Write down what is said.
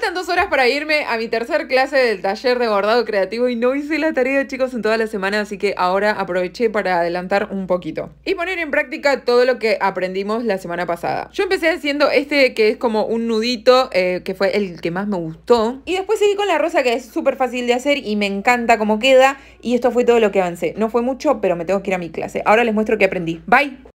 faltan dos horas para irme a mi tercer clase del taller de bordado creativo y no hice la tarea, chicos, en toda la semana, así que ahora aproveché para adelantar un poquito y poner en práctica todo lo que aprendimos la semana pasada. Yo empecé haciendo este que es como un nudito, eh, que fue el que más me gustó. Y después seguí con la rosa, que es súper fácil de hacer y me encanta cómo queda. Y esto fue todo lo que avancé. No fue mucho, pero me tengo que ir a mi clase. Ahora les muestro qué aprendí. Bye.